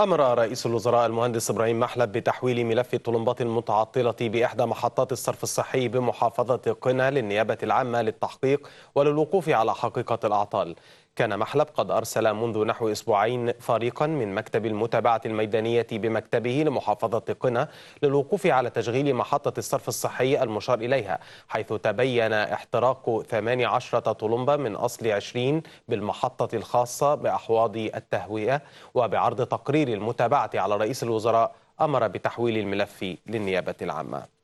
أمر رئيس الوزراء المهندس إبراهيم محلب بتحويل ملف الطلمبات المتعطلة بإحدى محطات الصرف الصحي بمحافظة قنا للنيابة العامة للتحقيق وللوقوف على حقيقة الأعطال كان محلب قد أرسل منذ نحو أسبوعين فريقا من مكتب المتابعة الميدانية بمكتبه لمحافظة قنا للوقوف على تشغيل محطة الصرف الصحي المشار إليها حيث تبين احتراق 18 طلمبة من أصل 20 بالمحطة الخاصة بأحواض التهوئة وبعرض تقرير المتابعة على رئيس الوزراء أمر بتحويل الملف للنيابة العامة